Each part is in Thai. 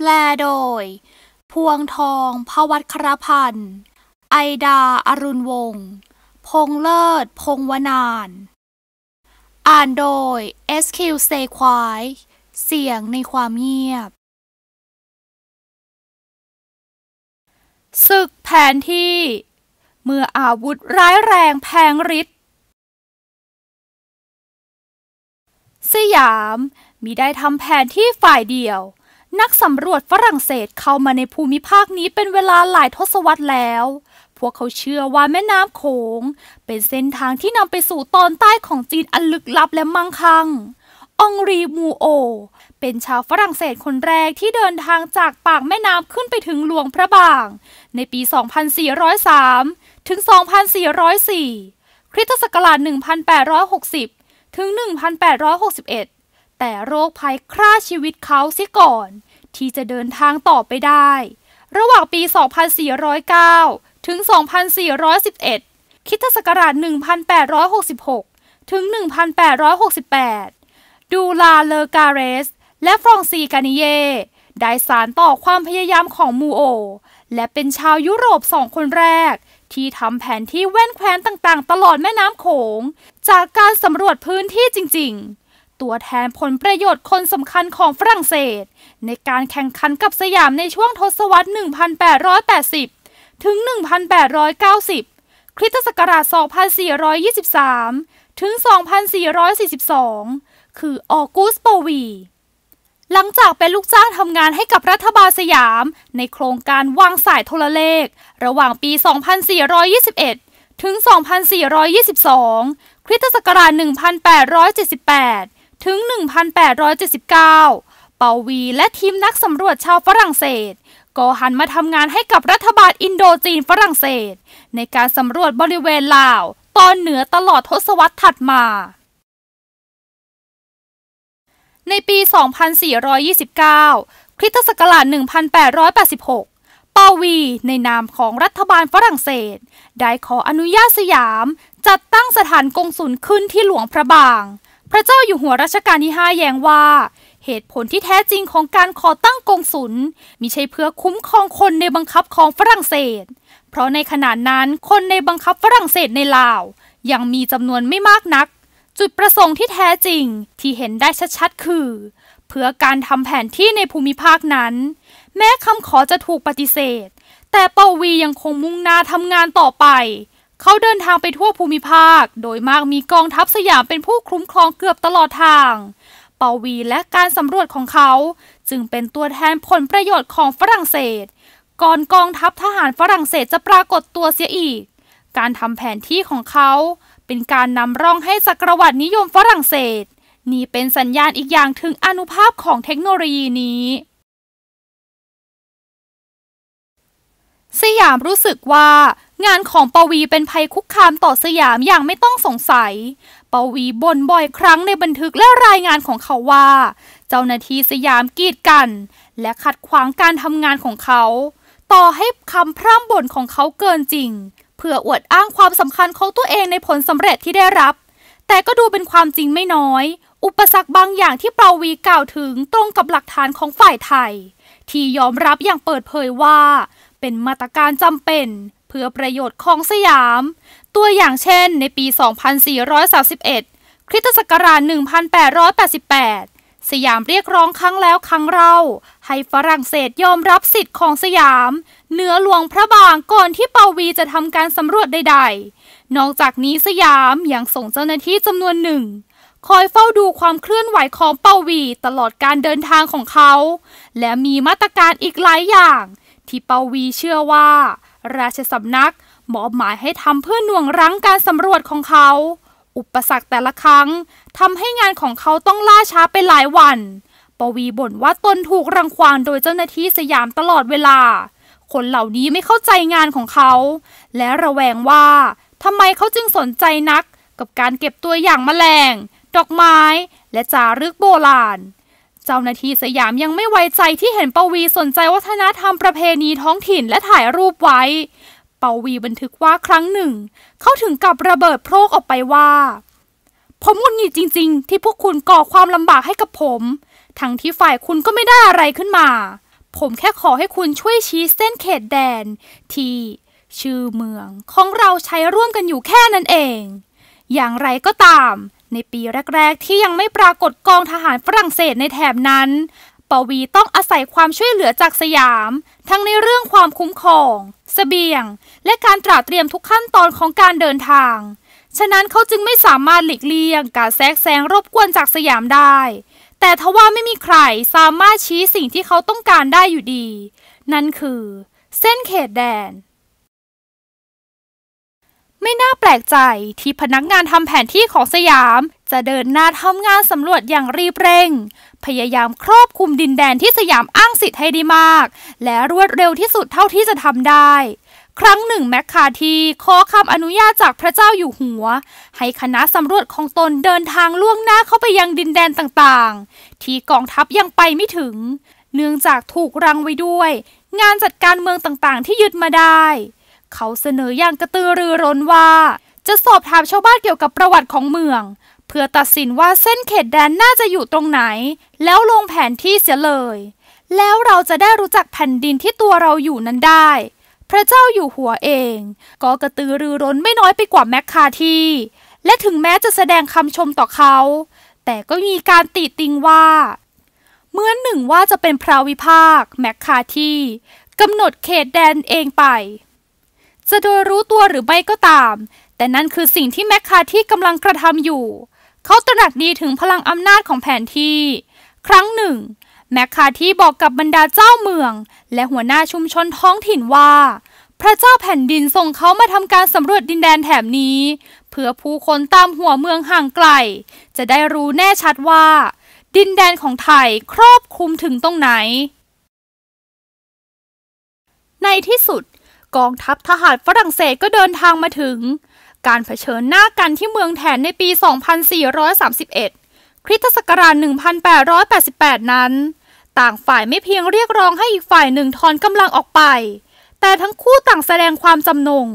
แปลโดย พวงทองพวัตครพันธ์ไอดาอรุณวงศ์ พงเลิศพงวนาน อ่านโดย SQ เซควาย เสียงในความเงียบศึกแผนที่ เมื่ออาวุธร้ายแรงแพงฤทธิ์สยามมีได้ทำแผนที่ฝ่ายเดียวนักสำรวจฝรั่งเศสเข้ามาในภูมิภาคนี้เป็นเวลาหลายทศวรรษแล้ว พวกเขาเชื่อว่าแม่น้ำโขง เป็นเส้นทางที่นำไปสู่ตอนใต้ของจีนอันลึกลับและมั่งคั่งองรีมูโอ เป็นชาวฝรั่งเศสคนแรกที่เดินทางจากปากแม่น้ำขึ้นไปถึงหลวงพระบาง ในปี 2403 ถึง 2404คริสตศักราช1860 ถึง1861 แต่โรคภัยคร่าชีวิตเขาเสียก่อนที่จะเดินทางต่อไปได้ ระหว่างปี 2409 ถึง 2411 คิทศักราช 1866 ถึง 1868 ดูลาเลกาเรส และฟรองซีกานิเย ได้สารต่อความพยายามของมูโอ และเป็นชาวยุโรปสองคนแรก ที่ทำแผนที่แว่นแคว้นต่างๆ ตลอดแม่น้ำโขง จากการสำรวจพื้นที่จริง ๆตัวแทนผลประโยชน์คนสำคัญของฝรั่งเศสในการแข่งขันกับสยามในช่วงทศวรรษ 1880 ถึง 1890คริสตศักราช2423 ถึง 2442 คือออกูสโปวี หลังจากเป็นลูกจ้างทำงานให้กับรัฐบาลสยาม ในโครงการวางสายโทรเลข ระหว่างปี 2421 ถึง 2422คริสตศักราช1878ถึง 1,879 เปาวีและทีมนักสำรวจชาวฝรั่งเศสก็หันมาทำงานให้กับรัฐบาลอินโดจีนฝรั่งเศส ในการสำรวจบริเวณลาว ตอนเหนือตลอดทศวรรษถัดมา ในปี 2429คริสตศักราช 1886ปาวีในนามของรัฐบาลฝรั่งเศสได้ขออนุญาตสยาม จัดตั้งสถานกงสุลขึ้นที่หลวงพระบางพระเจ้าอยู่หัวรัชกาลที่5แย้งว่า เหตุผลที่แท้จริงของการขอตั้งกองสุลมิใช่เพื่อคุ้มครองคนในบังคับของฝรั่งเศส เพราะในขณะนั้นคนในบังคับฝรั่งเศสในลาวยังมีจำนวนไม่มากนัก จุดประสงค์ที่แท้จริงที่เห็นได้ชัดๆคือ เพื่อการทำแผนที่ในภูมิภาคนั้น แม้คำขอจะถูกปฏิเสธ แต่เปาวียังคงมุ่งหน้าทำงานต่อไปเขาเดินทางไปทั่วภูมิภาค โดยมากมีกองทัพสยามเป็นผู้คุ้มครองเกือบตลอดทาง เปาวีและการสำรวจของเขาจึงเป็นตัวแทนผลประโยชน์ของฝรั่งเศส ก่อนกองทัพทหารฝรั่งเศสจะปรากฏตัวเสียอีก การทำแผนที่ของเขา เป็นการนำร่องให้จักรวรรดินิยมฝรั่งเศสนี่เป็นสัญญาณอีกอย่างถึงอนุภาพของเทคโนโลยีนี้ สยามรู้สึกว่างานของปวีเป็นภัยคุกคามต่อสยามอย่างไม่ต้องสงสัย ปวีบ่นบ่อยครั้งในบันทึกและรายงานของเขาว่า เจ้าหน้าที่สยามกีดกัน และขัดขวางการทำงานของเขา ต่อให้คำพร่ำบ่นของเขาเกินจริง เพื่ออวดอ้างความสำคัญของตัวเองในผลสำเร็จที่ได้รับ แต่ก็ดูเป็นความจริงไม่น้อย อุปสรรคบางอย่างที่ปวีกล่าวถึงตรงกับหลักฐานของฝ่ายไทย ที่ยอมรับอย่างเปิดเผยว่า เป็นมาตรการจำเป็นเพื่อประโยชน์ของสยาม ตัวอย่างเช่น ในปี 2431คริสตศักราช1888 สยามเรียกร้องครั้งแล้วครั้งเล่าให้ฝรั่งเศสยอมรับสิทธิ์ของสยามเหนือหลวงพระบางก่อนที่เปาวีจะทำการสำรวจใดๆ นอกจากนี้สยามยังส่งเจ้าหน้าที่จำนวนหนึ่ง คอยเฝ้าดูความเคลื่อนไหวของเปาวี ตลอดการเดินทางของเขา และมีมาตรการอีกหลายอย่าง ที่เปาวีเชื่อว่าราชสำนักมอบหมายให้ทำเพื่อหน่วงรั้งการสำรวจของเขา อุปสรรคแต่ละครั้งทำให้งานของเขาต้องล่าช้าไปหลายวันปวีบ่นว่าตนถูกรังควานโดยเจ้าหน้าที่สยามตลอดเวลา คนเหล่านี้ไม่เข้าใจงานของเขาและระแวงว่าทำไมเขาจึงสนใจนักกับการเก็บตัวอย่างแมลงดอกไม้และจารึกโบราณเจ้าหน้าที่สยามยังไม่ไว้ใจที่เห็นปวีสนใจวัฒนธรรมประเพณีท้องถิ่นและถ่ายรูปไว้ เปาวีบันทึกว่าครั้งหนึ่งเขาถึงกับระเบิดโพรกออกไปว่า ผมงุนหงิดจริงๆ ที่พวกคุณก่อความลำบากให้กับผม ทั้งที่ฝ่ายคุณก็ไม่ได้อะไรขึ้นมา ผมแค่ขอให้คุณช่วยชี้เส้นเขตแดน ที่ ชื่อเมือง ของเราใช้ร่วมกันอยู่แค่นั้นเอง อย่างไรก็ตามในปีแรกๆ ที่ยังไม่ปรากฏกองทหารฝรั่งเศสในแถบนั้น ปวีต้องอาศัยความช่วยเหลือจากสยาม ทั้งในเรื่องความคุ้มครองสเสบียง และการตราเตรียมทุกขั้นตอนของการเดินทาง ฉะนั้นเขาจึงไม่สามารถหลีกเลี่ยง การแทรกแซงรบกวนจากสยามได้ แต่ทว่าไม่มีใครสามารถชี้สิ่งที่เขาต้องการได้อยู่ดี นั่นคือ เส้นเขตแดนไม่น่าแปลกใจที่พนักงานทำแผนที่ของสยาม จะเดินหน้าทำงานสำรวจอย่างรีบเร่ง พยายามครอบคลุมดินแดนที่สยามอ้างสิทธิ์ให้ดีมาก และรวดเร็วที่สุดเท่าที่จะทำได้ ครั้งหนึ่งแมคคาทีขอคำอนุญาตจากพระเจ้าอยู่หัว ให้คณะสำรวจของตนเดินทางล่วงหน้าเข้าไปยังดินแดนต่างๆ ที่กองทัพยังไปไม่ถึง เนื่องจากถูกรังไว้ด้วย งานจัดการเมืองต่างๆ ที่ยึดมาได้เขาเสนออย่างกระตือรือร้นว่า จะสอบถามชาวบ้านเกี่ยวกับประวัติของเมือง เพื่อตัดสินว่าเส้นเขตแดนน่าจะอยู่ตรงไหน แล้วลงแผนที่เสียเลย แล้วเราจะได้รู้จักแผ่นดินที่ตัวเราอยู่นั้นได้ พระเจ้าอยู่หัวเองก็กระตือรือร้นไม่น้อยไปกว่าแมคคาที่และถึงแม้จะแสดงคำชมต่อเขา แต่ก็มีการติติงว่าเมื่อหนึ่งว่าจะเป็นพระวิภาค แมคคาที่กำหนดเขตแดนเองไปจะโดยรู้ตัวหรือไม่ก็ตาม แต่นั่นคือสิ่งที่แมคคาที่กำลังกระทำอยู่ เขาตระหนักดีถึงพลังอำนาจของแผนที่ ครั้งหนึ่ง แมคคาที่บอกกับบรรดาเจ้าเมือง และหัวหน้าชุมชนท้องถิ่นว่า พระเจ้าแผ่นดินส่งเขามาทำการสำรวจดินแดนแถบนี้เพื่อผู้คนตามหัวเมืองห่างไกล จะได้รู้แน่ชัดว่า ดินแดนของไทยครอบคลุมถึงตรงไหน ในที่สุดกองทัพทหารฝรั่งเศสก็เดินทางมาถึง การเผชิญหน้ากันที่เมืองแทนในปี 2431 คริสตศักราช 1888 นั้น ต่างฝ่ายไม่เพียงเรียกร้องให้อีกฝ่ายหนึ่งถอนกำลังออกไป แต่ทั้งคู่ต่างแสดงความจำนง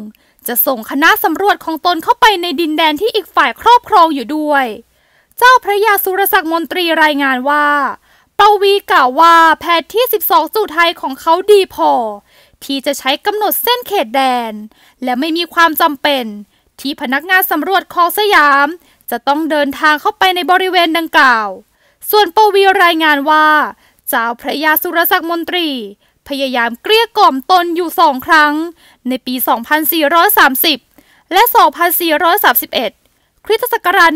จะส่งคณะสำรวจของตนเข้าไปในดินแดนที่อีกฝ่ายครอบครองอยู่ด้วย เจ้าพระยาสุรศักดิ์มนตรีรายงานว่าปวีกล่าวว่าแผนที่ 12สูรไทยของเขาดีพอที่จะใช้กำหนดเส้นเขตแดน และไม่มีความจำเป็น ที่พนักงานสำรวจของสยาม จะต้องเดินทางเข้าไปในบริเวณดังกล่าว ส่วนปวีรายงานว่าเจ้าพระยาสุรศักดิ์มนตรี พยายามเกลี้ยกล่อมตนอยู่สองครั้ง ในปี 2430 และ 2431 คริสตศักราช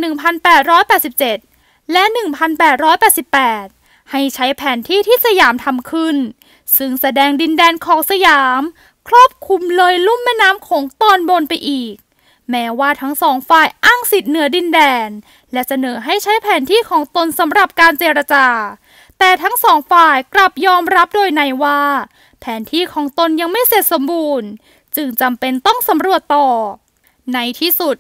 1887 และ 1888 ให้ใช้แผนที่ที่สยามทำขึ้นซึ่งแสดงดินแดนของสยาม ครอบคลุมเลยลุ่มแม่น้ำของตอนบนไปอีก แม้ว่าทั้งสองฝ่ายอ้างสิทธิเหนือดินแดน และเสนอให้ใช้แผนที่ของตนสำหรับการเจรจา แต่ทั้งสองฝ่ายกลับยอมรับโดยในว่า แผนที่ของตนยังไม่เสร็จสมบูรณ์ จึงจำเป็นต้องสำรวจต่อ ในที่สุด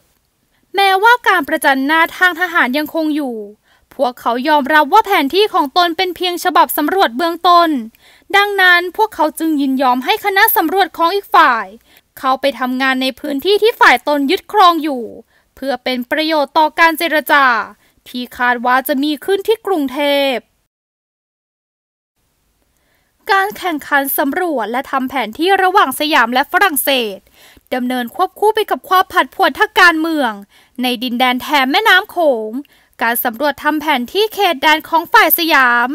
แม้ว่าการประจันหน้าทางทหารยังคงอยู่ พวกเขายอมรับว่าแผนที่ของตนเป็นเพียงฉบับสำรวจเบื้องต้นดังนั้นพวกเขาจึงยินยอมให้คณะสำรวจของอีกฝ่าย เข้าไปทำงานในพื้นที่ที่ฝ่ายตนยึดครองอยู่ เพื่อเป็นประโยชน์ต่อการเจรจาที่คาดว่าจะมีขึ้นที่กรุงเทพ การแข่งขันสำรวจและทำแผนที่ระหว่างสยามและฝรั่งเศสดำเนินควบคู่ไปกับความผัดผวนทางการเมือง ในดินแดนแถบแม่น้ำโขง การสำรวจทำแผนที่เขตแดนของฝ่ายสยาม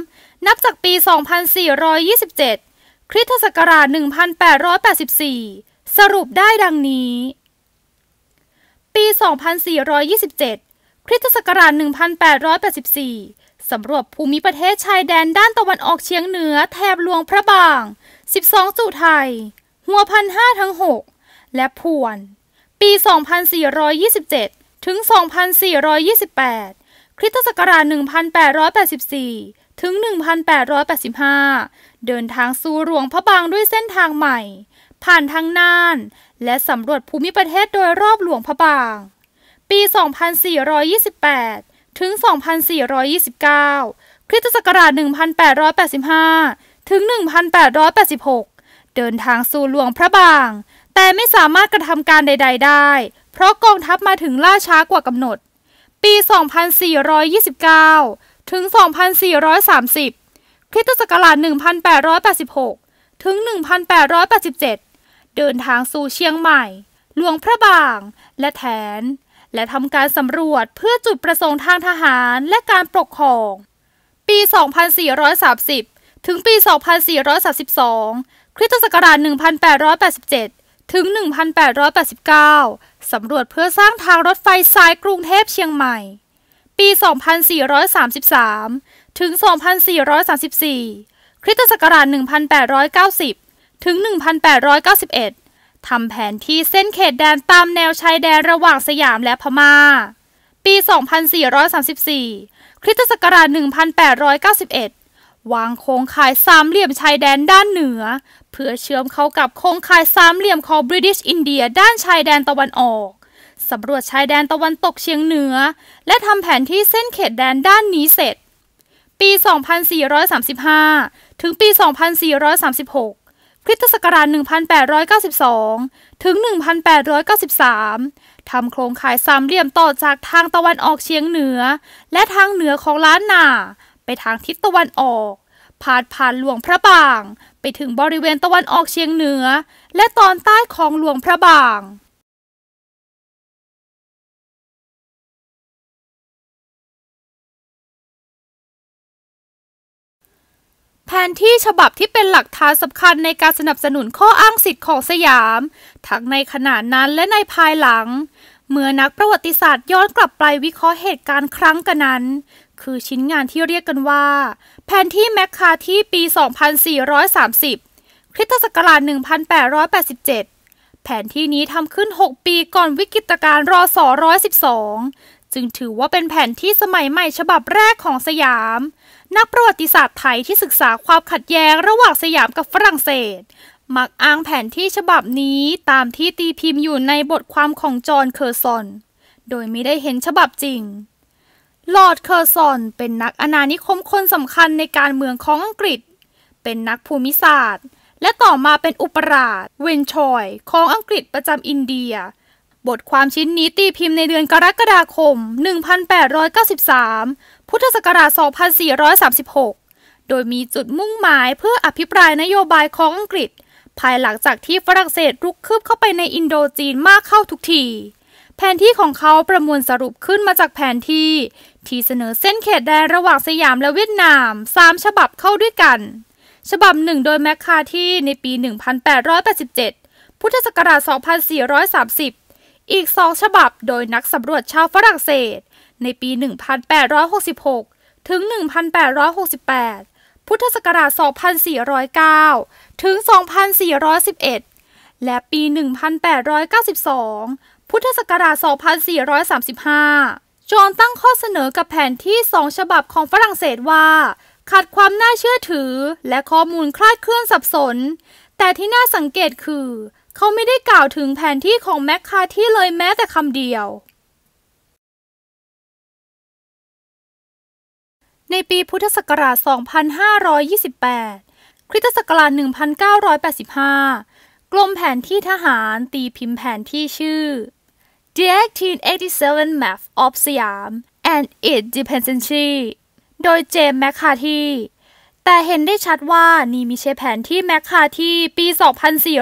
นับจากปี 2427คริสตศักราช 1884 สรุปได้ดังนี้ ปี 2427คริสตศักราช 1884สำรวจภูมิประเทศชายแดนด้านตะวันออกเฉียงเหนือแถบหลวงพระบาง 12สุไทย หัวพันห้าทั้ง 6 และพวน ปี 2427 ถึง 2428 คริสตศักราช1884ถึง 1,885 เดินทางสู่หลวงพระบางด้วยเส้นทางใหม่ ผ่านทางน่านและสำรวจภูมิประเทศโดยรอบหลวงพระบาง ปี 2428 ถึง 2429คริสตศักราช 1,885 ถึง 1,886 เดินทางสู่หลวงพระบาง แต่ไม่สามารถกระทำการใด ๆ ได้ เพราะกองทัพมาถึงล่าช้ากว่ากำหนด ปี 2429ถึง 2,430 คริสตศักราช 1,886 ถึง 1,887 เดินทางสู่เชียงใหม่ หลวงพระบางและแทน และทำการสำรวจเพื่อจุดประสงค์ทางทหารและการปกครอง ปี 2,430 ถึงปี 2,432 คริสตศักราช 1,887 ถึง 1,889 สำรวจเพื่อสร้างทางรถไฟสายกรุงเทพเชียงใหม่ปี 2433 ถึง 2434 คริสตศักราช 1890 ถึง 1891 ทำแผนที่เส้นเขตแดนตามแนวชายแดนระหว่างสยามและพมา่า ปี 2434 คริสตศักราช 1891 วางโครงข่ายสามเหลี่ยมชายแดนด้านเหนือ เพื่อเชื่อมเข้ากับโครงข่ายสามเหลี่ยมของบริติชอินเดียด้านชายแดนตะวันออกสำรวจชายแดนตะวันตกเฉียงเหนือ และทำแผนที่เส้นเขตแดนด้านนี้เสร็จ ปี 2435 ถึงปี 2436 คริสตศักราช 1892 ถึง 1893ทำโครงข่ายสามเหลี่ยมต่อจากทางตะวันออกเฉียงเหนือ และทางเหนือของล้านนา ไปทางทิศตะวันออกผ่านผ่านหลวงพระบาง ไปถึงบริเวณตะวันออกเฉียงเหนือ และตอนใต้ของหลวงพระบางแผนที่ฉบับที่เป็นหลักฐานสำคัญในการสนับสนุนข้ออ้างสิทธิ์ของสยาม ทั้งในขณะนั้นและในภายหลัง เมื่อนักประวัติศาสตร์ย้อนกลับไปวิเคราะห์เหตุการณ์ครั้งกันนั้น คือชิ้นงานที่เรียกกันว่า แผนที่แมคคาที่ปี 2430 คริสตศักราช 1887 แผนที่นี้ทำขึ้น 6 ปีก่อนวิกฤตการณ์รอส112 จึงถือว่าเป็นแผนที่สมัยใหม่ฉบับแรกของสยามนักประวัติศาสตร์ไทยที่ศึกษาความขัดแย้งระหว่างสยามกับฝรั่งเศสมักอ้างแผนที่ฉบับนี้ตามที่ตีพิมพ์อยู่ในบทความของจอห์นเคอร์ซอน โดยไม่ได้เห็นฉบับจริง ลอร์ดเคอร์ซอนเป็นนักอนานิคมคนสำคัญในการเมืองของอังกฤษ เป็นนักภูมิศาสตร์ และต่อมาเป็นอุปราชเวนชอย ของอังกฤษประจำอินเดียบทความชิ้นนี้ตีพิมพ์ในเดือนกรกฎาคม 1893 พุทธศักราช2436 โดยมีจุดมุ่งหมายเพื่ออภิปรายนโยบายของอังกฤษ ภายหลังจากที่ฝรั่งเศสรุกคืบเข้าไปในอินโดจีนมากเข้าทุกที แผนที่ของเขาประมวลสรุปขึ้นมาจากแผนที่ ที่เสนอเส้นเขตแดนระหว่างสยามและเวียดนาม3ฉบับเข้าด้วยกัน ฉบับหนึ่งโดยแมคคาที่ในปี 1887 พุทธศักราช2430อีกสองฉบับโดยนักสำรวจชาวฝรั่งเศส ในปี 1866 ถึง 1868 พุทธศักราช 2409 ถึง 2411 และปี 1892 พุทธศักราช 2435จอห์นตั้งข้อเสนอกับแผนที่สองฉบับของฝรั่งเศสว่าขาดความน่าเชื่อถือและข้อมูลคลาดเคลื่อนสับสน แต่ที่น่าสังเกตคือเขาไม่ได้กล่าวถึงแผนที่ของแมคคาที่เลยแม้แต่คำเดียว ในปีพุทธศักราช2528คริสตศักราช1985กรมแผนที่ทหารตีพิมพ์แผนที่ชื่อ The 1887 Map of Siam and its Dependency โดยเจมส์แมคคาที่แต่เห็นได้ชัดว่านี่มีเชแผนที่แมคคาที่ปี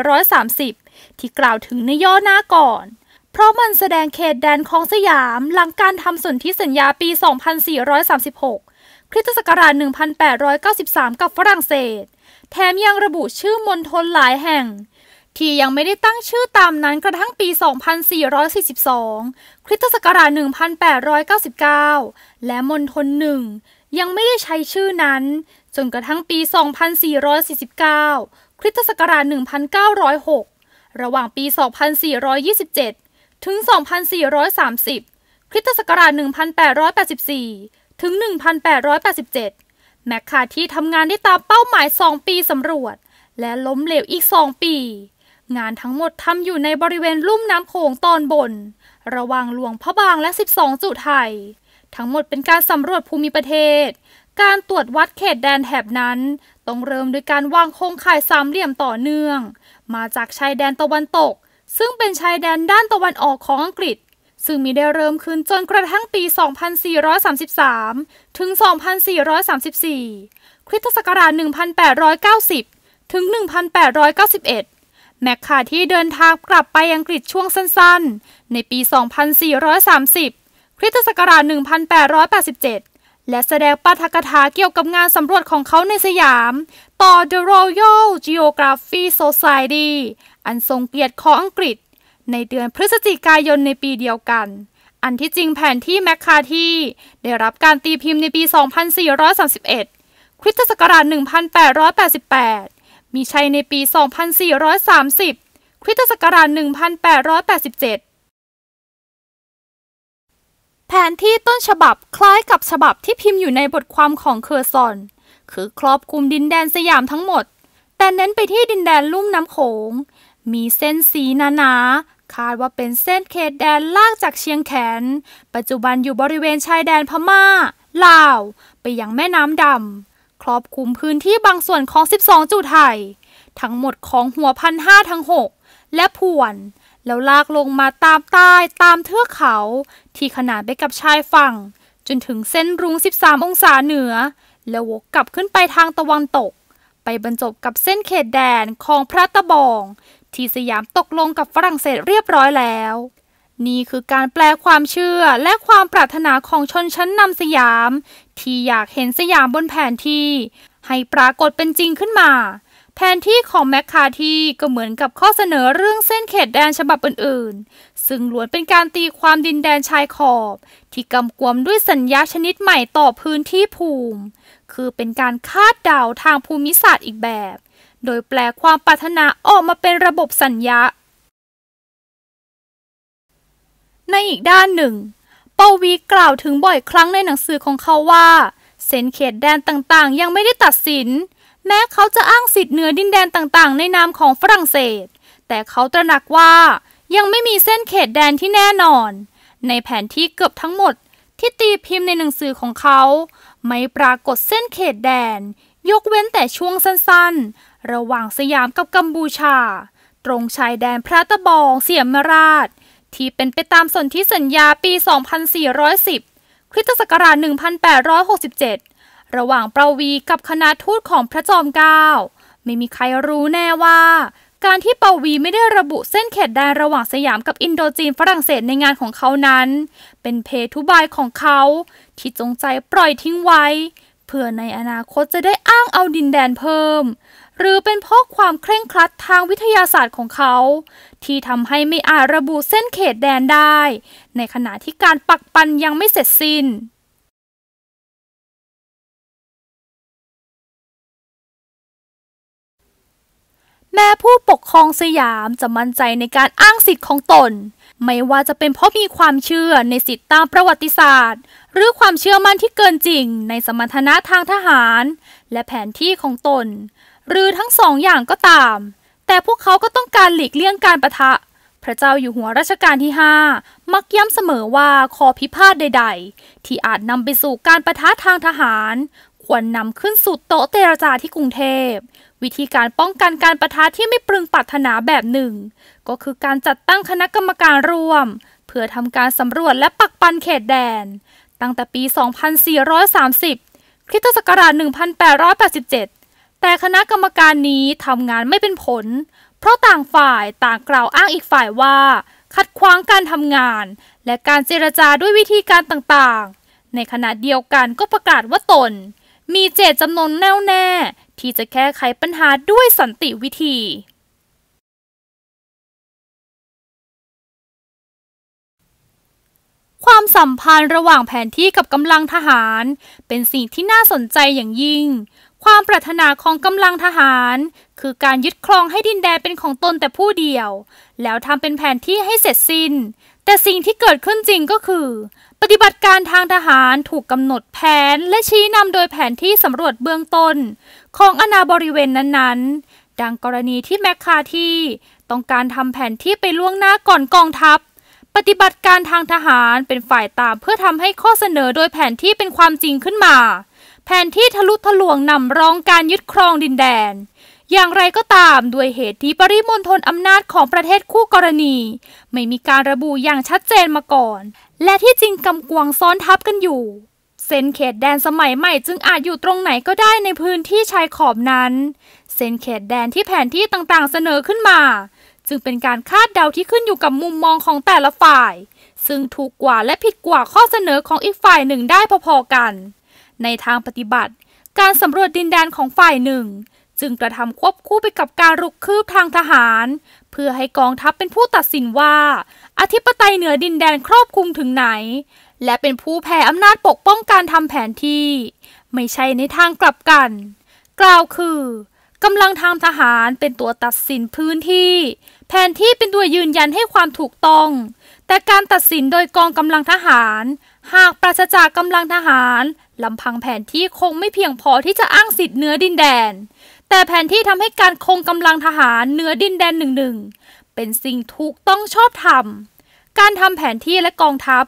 2430 ที่กล่าวถึงในย่อหน้าก่อน เพราะมันแสดงเขตแดนของสยามหลังการทำสนธิสัญญาปี 2436คริสตศักราช1893 กับฝรั่งเศส แถมยังระบุชื่อมณฑลหลายแห่ง ที่ยังไม่ได้ตั้งชื่อตามนั้นกระทั่งปี 2442คริสตศักราช1899 และมณฑลหนึ่ง ยังไม่ได้ใช้ชื่อนั้นจนกระทั่งปี 2449 คริสตศักราช 1906 ระหว่างปี 2427 ถึง 2430 คริสตศักราช 1884 ถึง 1887 แมคคาที่ทำงานได้ตามเป้าหมาย 2 ปีสำรวจ และล้มเหลวอีก 2 ปี งานทั้งหมดทำอยู่ในบริเวณลุ่มน้ำโขงตอนบน ระหว่างหลวงพระบางและ 12 จุดไทย ทั้งหมดเป็นการสำรวจภูมิประเทศการตรวจวัดเขตแดนแถบนั้น ต้องเริ่มด้วยการวางโครงข่ายสามเหลี่ยมต่อเนื่อง มาจากชายแดนตะวันตก ซึ่งเป็นชายแดนด้านตะวันออกของอังกฤษ ซึ่งมีได้เริ่มขึ้นจนกระทั่งปี 2433 ถึง 2434คริสตศักราช1890 ถึง 1891 แมคคาที่เดินทางกลับไปอังกฤษช่วงสั้นๆ ในปี 2430คริสตศักราช 1887และแสดงปาฐกถาเกี่ยวกับงานสำรวจของเขาในสยาม ต่อ The Royal Geography Society อันทรงเกียรติของอังกฤษ ในเดือนพฤศจิกายนในปีเดียวกัน อันที่จริงแผนที่แมคคาทีได้รับการตีพิมพ์ในปี 2431คริสตศักราช1888 มีใช้ในปี 2430คริสตศักราช1887แผนที่ต้นฉบับคล้ายกับฉบับที่พิมพ์อยู่ในบทความของเคอร์ซอน คือครอบคลุมดินแดนสยามทั้งหมด แต่เน้นไปที่ดินแดนลุ่มน้ำโขง มีเส้นสีหนาๆ คาดว่าเป็นเส้นเขตแดนลากจากเชียงแขน ปัจจุบันอยู่บริเวณชายแดนพมา่าลาว ไปยังแม่น้ำดำ ครอบคลุมพื้นที่บางส่วนของ 12 จุดไทย ทั้งหมดของหัวพันห้าทั้ง6และผวนแล้วลากลงมาตามใต้ตามเทือกเขา ที่ขนานไปกับชายฝั่งจนถึงเส้นรุ้ง 13 องศาเหนือแล้ววกกลับขึ้นไปทางตะวันตก ไปบรรจบกับเส้นเขตแดนของพระตะบอง ที่สยามตกลงกับฝรั่งเศสเรียบร้อยแล้ว นี่คือการแปลความเชื่อและความปรารถนาของชนชั้นนำสยาม ที่อยากเห็นสยามบนแผนที่ ให้ปรากฏเป็นจริงขึ้นมาแผนที่ของแมคคาทีก็เหมือนกับข้อเสนอเรื่องเส้นเขตแดนฉบับอื่นๆ ซึ่งล้วนเป็นการตีความดินแดนชายขอบที่กำกวมด้วยสัญญาชนิดใหม่ต่อพื้นที่ภูมิ คือเป็นการคาดเดาทางภูมิศาสตร์อีกแบบ โดยแปลความปรารถนาออกมาเป็นระบบสัญญา ในอีกด้านหนึ่ง เปาวีกล่าวถึงบ่อยครั้งในหนังสือของเขาว่า เส้นเขตแดนต่างๆ ยังไม่ได้ตัดสินแม้เขาจะอ้างสิทธิ์เหนือดินแดนต่างๆ ในนามของฝรั่งเศส แต่เขาตระหนักว่ายังไม่มีเส้นเขตแดนที่แน่นอน ในแผนที่เกือบทั้งหมด ที่ตีพิมพ์ในหนังสือ ของเขา ไม่ปรากฏเส้นเขตแดน ยก เว้นแต่ช่วงสั้นๆ ระหว่างสยามกับกัมพูชา ตรงชายแดนพระตะบองเสียมราชที่เป็นไปตามสนธิสัญญาปี 2410คริสตศักราช1867ระหว่างประวีกับคณะทูตของพระจอมเกล้าไม่มีใครรู้แน่ว่า การที่เปาวีไม่ได้ระบุเส้นเขตแดนระหว่างสยามกับอินโดจีนฝรั่งเศสในงานของเขานั้น เป็นเพทุบายของเขาที่จงใจปล่อยทิ้งไว้ เพื่อในอนาคตจะได้อ้างเอาดินแดนเพิ่ม หรือเป็นเพราะความเคร่งครัดทางวิทยาศาสตร์ของเขา ที่ทำให้ไม่อาจระบุเส้นเขตแดนได้ ในขณะที่การปักปันยังไม่เสร็จสิ้นแม้ผู้ปกครองสยามจะมั่นใจในการอ้างสิทธิ์ของตน ไม่ว่าจะเป็นเพราะมีความเชื่อในสิทธิตามประวัติศาสตร์ หรือความเชื่อมั่นที่เกินจริงในสมรรถนะทางทหาร และแผนที่ของตน หรือทั้งสองอย่างก็ตาม แต่พวกเขาก็ต้องการหลีกเลี่ยงการประทะ พระเจ้าอยู่หัวรัชกาลที่5มักย้ำเสมอว่าขอพิพาทใดๆ ที่อาจนำไปสู่การประทะทางทหาร ควรนำขึ้นสู่โต๊ะเจรจาที่กรุงเทพวิธีการป้องกันการประทะที่ไม่ปรึงปรารถนาแบบหนึ่ง ก็คือการจัดตั้งคณะกรรมการรวม เพื่อทำการสำรวจและปักปันเขตแดน ตั้งแต่ปี 2430คริสตศักราช1887 แต่คณะกรรมการนี้ทำงานไม่เป็นผล เพราะต่างฝ่ายต่างกล่าวอ้างอีกฝ่ายว่าขัดขวางการทำงาน และการเจรจาด้วยวิธีการต่างๆ ในขณะเดียวกันก็ประกาศว่าตน มีเจตจำนงแน่วแน่ที่จะแก้ไขปัญหาด้วยสันติวิธี ความสัมพันธ์ระหว่างแผนที่กับกำลังทหารเป็นสิ่งที่น่าสนใจอย่างยิ่ง ความปรารถนาของกำลังทหารคือการยึดครองให้ดินแดนเป็นของตนแต่ผู้เดียวแล้วทำเป็นแผนที่ให้เสร็จสิน้น แต่สิ่งที่เกิดขึ้นจริงก็คือ ปฏิบัติการทางทหารถูกกำหนดแผนและชี้นำโดยแผนที่สำรวจเบื้องต้นของอนาบริเวณนั้นๆ ดังกรณีที่แมคคาที่ต้องการทำแผนที่ไปล่วงหน้าก่อนกองทัพ ปฏิบัติการทางทหารเป็นฝ่ายตามเพื่อทำให้ข้อเสนอโดยแผนที่เป็นความจริงขึ้นมา แผนที่ทะลุทะลวงนำรองการยึดครองดินแดนอย่างไรก็ตามด้วยเหตุที่ปริมณฑลอำนาจของประเทศคู่กรณี ไม่มีการระบุอย่างชัดเจนมาก่อน และที่จริงกำกวงซ้อนทับกันอยู่เส้นเขตแดนสมัยใหม่จึงอาจอยู่ตรงไหนก็ได้ในพื้นที่ชายขอบนั้นเส้นเขตแดนที่แผนที่ต่างๆเสนอขึ้นมา จึงเป็นการคาดเดาที่ขึ้นอยู่กับมุมมองของแต่ละฝ่าย ซึ่งถูกกว่าและผิดกว่าข้อเสนอของอีกฝ่ายหนึ่งได้พอๆกัน ในทางปฏิบัติ การสำรวจดินแดนของฝ่ายหนึ่งจึงกระทำควบคู่ไปกับการรุกคืบทางทหาร เพื่อให้กองทัพเป็นผู้ตัดสินว่า อธิปไตยเหนือดินแดนครอบคลุมถึงไหน และเป็นผู้แผ่อำนาจปกป้องการทำแผนที่ ไม่ใช่ในทางกลับกัน กล่าวคือกำลังทางทหารเป็นตัวตัดสินพื้นที่ แผนที่เป็นตัวยืนยันให้ความถูกต้อง แต่การตัดสินโดยกองกำลังทหาร หากปราศจากกำลังทหารลำพังแผนที่คงไม่เพียงพอที่จะอ้างสิทธิเหนือดินแดนแต่แผนที่ทำให้การคงกำลังทหารเหนือดินแดนหนึ่งหนึ่งเป็นสิ่งถูกต้องชอบทำ การทำแผนที่และกองทัพ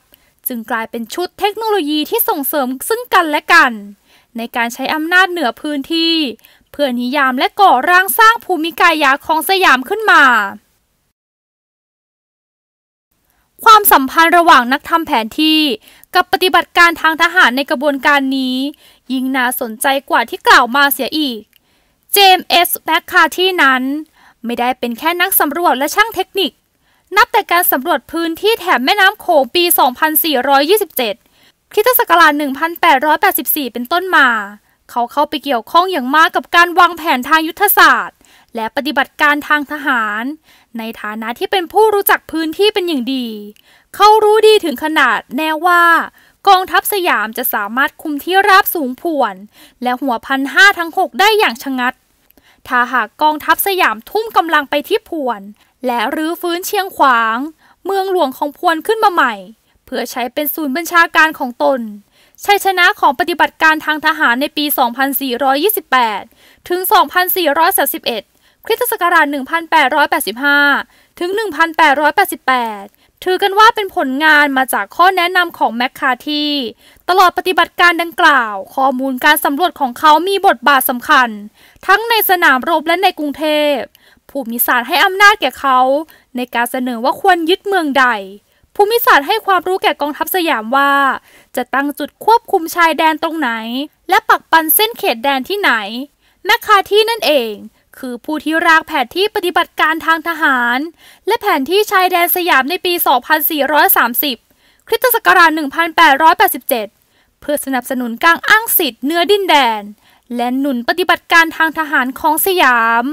จึงกลายเป็นชุดเทคโนโลยีที่ส่งเสริมซึ่งกันและกัน ในการใช้อำนาจเหนือพื้นที่ เพื่อนิยามและก่อร่างสร้างภูมิกายยาของสยามขึ้นมา ความสัมพันธ์ระหว่างนักทำแผนที่กับปฏิบัติการทางทหารในกระบวนการนี้ยิ่งน่าสนใจกว่าที่กล่าวมาเสียอีกเจมส์แบคคาที่นั้น ไม่ได้เป็นแค่นักสำรวจและช่างเทคนิค นับแต่การสำรวจพื้นที่แถบแม่น้ำโขงปี 2427คิศักราช 1884 เป็นต้นมา เขาเข้าไปเกี่ยวข้องอย่างมากกับการวางแผนทางยุทธศาสตร์ และปฏิบัติการทางทหาร ในฐานะที่เป็นผู้รู้จักพื้นที่เป็นอย่างดี เขารู้ดีถึงขนาดแน่ว่ากองทัพสยามจะสามารถคุมที่ราบสูงผวน และหัวพันห้าทั้งหกได้อย่างชะงัด ถ้าหากกองทัพสยามทุ่มกำลังไปที่ผวน และรื้อฟื้นเชียงขวาง เมืองหลวงของพวนขึ้นมาใหม่ เพื่อใช้เป็นศูนย์บัญชาการของตนชัยชนะของปฏิบัติการทางทหารในปี 2428 ถึง 2431คริสตศักราช1885ถึง 1888ถือกันว่าเป็นผลงานมาจากข้อแนะนำของแมคคาทีตลอดปฏิบัติการดังกล่าว ข้อมูลการสำรวจของเขามีบทบาทสำคัญ ทั้งในสนามรบและในกรุงเทพ ภูมิศาสตร์ให้อำนาจแก่เขา ในการเสนอว่าควรยึดเมืองใด ภูมิศาสตร์ให้ความรู้แก่กองทัพสยามว่า จะตั้งจุดควบคุมชายแดนตรงไหน และปักปันเส้นเขตแดนที่ไหนแมคคาทีนั่นเองคือผู้ที่ร่างแผนที่ปฏิบัติการทางทหาร และแผนที่ชายแดนสยามในปี 2430 คริสตศักราช 1887 เพื่อสนับสนุนการอ้างสิทธิ์เนื้อดินแดน และหนุนปฏิบัติการทางทหารของสยาม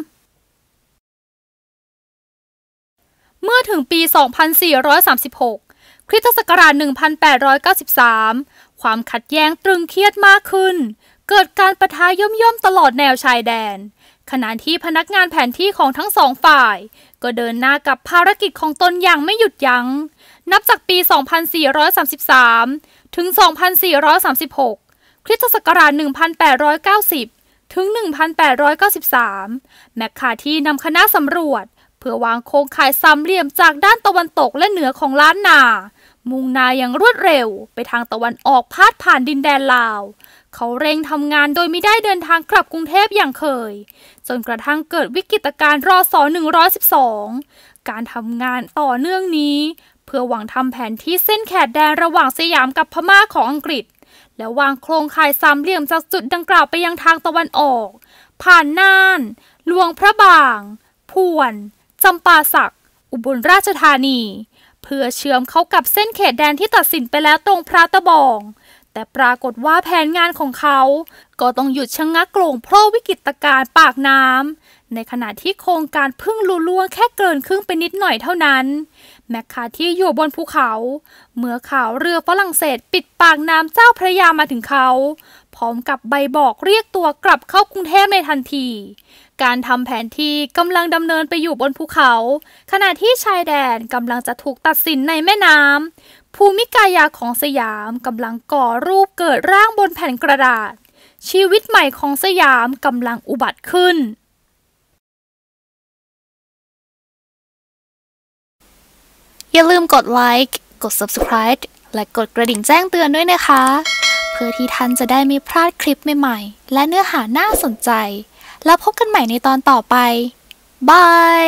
เมื่อถึงปี 2436 คริสตศักราช 1893 ความขัดแย้งตรึงเครียดมากขึ้น เกิดการประทาย่อมๆตลอดแนวชายแดนขณะที่พนักงานแผนที่ของทั้งสองฝ่าย ก็เดินหน้ากับภารกิจของตนอย่างไม่หยุดยัง้ง นับจากปี 2433 ถึง 2436คริสตศักราช1890 ถึง 1893แมคคาที่นำคณะสำรวจ เพื่อวางโครงข่ายสามเหลี่ยมจากด้านตะวันตกและเหนือของล้านนา มุ่งนาอย่างรวดเร็ว ไปทางตะวันออกพาดผ่านดินแดนลาวเขาเร่งทำงานโดยไม่ได้เดินทางกลับกรุงเทพอย่างเคย จนกระทั่งเกิดวิกฤตการณ์รอสอ112 การทำงานต่อเนื่องนี้ เพื่อหวังทำแผนที่เส้นแขดแดนระหว่างสยามกับพม่าของอังกฤษ และวางโครงข่ายสามเหลี่ยมจากจุดดังกล่าวไปยังทางตะวันออก ผ่านน่านหลวงพระบาง พวนจำปาสักอุบลราชธานี เพื่อเชื่อมเข้ากับเส้นเขตแดนที่ตัดสินไปแล้วตรงพระตะบองแต่ปรากฏว่าแผนงานของเขาก็ต้องหยุดชะงงักโลงเพราะวิกฤตการ์ปากน้ำในขณะที่โครงการพึ่งลุล่วงแค่เกินครึ่งไปนิดหน่อยเท่านั้น แมคคาที่อยู่บนภูเขา เมื่อข่าวเรือฝรั่งเศสปิดปากน้ำเจ้าพระยามาถึงเขา พร้อมกับใบบอกเรียกตัวกลับเข้ากรุงเทพในทันที การทำแผนที่กำลังดำเนินไปอยู่บนภูเขา ขณะที่ชายแดนกำลังจะถูกตัดสินในแม่น้ภูมิกายาของสยามกำลังก่อรูปเกิดร่างบนแผ่นกระดาษ ชีวิตใหม่ของสยามกำลังอุบัติขึ้น อย่าลืมกดไลค์กด subscribe และกดกระดิ่งแจ้งเตือนด้วยนะคะเพื่อที่ท่านจะได้ไม่พลาดคลิปใหม่ๆและเนื้อหาน่าสนใจ แล้วพบกันใหม่ในตอนต่อไปบาย